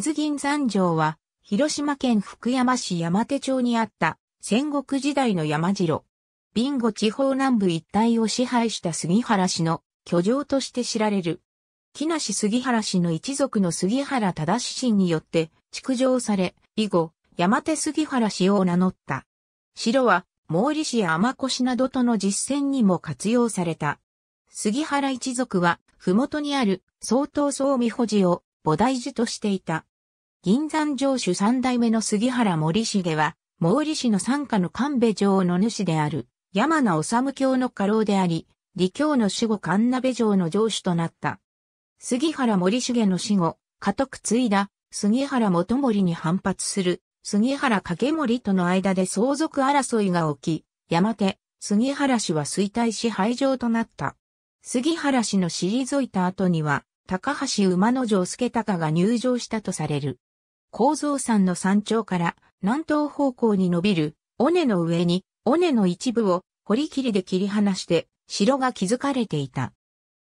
図銀山城は、広島県福山市山手町にあった戦国時代の山城。ビンゴ地方南部一帯を支配した杉原氏の居城として知られる。木梨杉原氏の一族の杉原忠氏によって築城され、以後、山手杉原氏を名乗った。城は、毛利氏や天越などとの実践にも活用された。杉原一族は、麓にある相当総美保寺を菩提寺としていた。銀山城主三代目の杉原森重は、毛利氏の参加の神戸城の主である、山名治教の家老であり、李教の死後神鍋城の城主となった。杉原森重の死後、家督継いだ、杉原元森に反発する、杉原景森との間で相続争いが起き、やまて、杉原氏は衰退し廃城となった。杉原氏の退いた後には、高橋馬之丞助隆が入場したとされる。構造山の山頂から南東方向に伸びる尾根の上に尾根の一部を堀切りで切り離して城が築かれていた。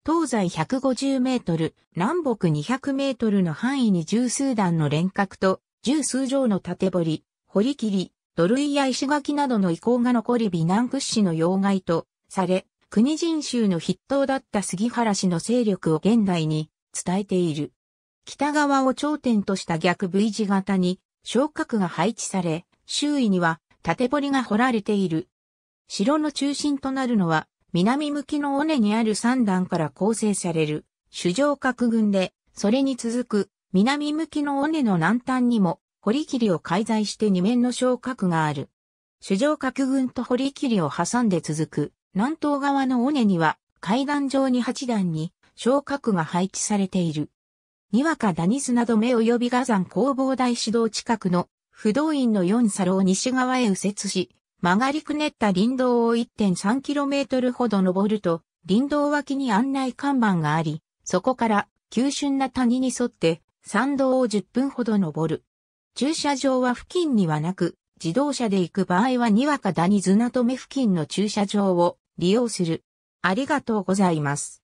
東西150メートル、南北200メートルの範囲に十数段の連閣と十数畳の縦堀、堀切り、土塁や石垣などの遺構が残り美南屈指の要害とされ、国人衆の筆頭だった杉原氏の勢力を現代に伝えている。北側を頂点とした逆 V 字型に昇格が配置され、周囲には縦堀が掘られている。城の中心となるのは南向きの尾根にある三段から構成される主城角群で、それに続く南向きの尾根の南端にも堀切を介在して二面の昇格がある。主城角群と堀切を挟んで続く南東側の尾根には階段上に8段に昇格が配置されている。にわかダニスなど目及びガザン工房大指導近くの不動院の4サロを西側へ右折し、曲がりくねった林道を 1.3km ほど登ると、林道脇に案内看板があり、そこから急峻な谷に沿って山道を10分ほど登る。駐車場は付近にはなく、自動車で行く場合はにわかダニズナトメ付近の駐車場を利用する。ありがとうございます。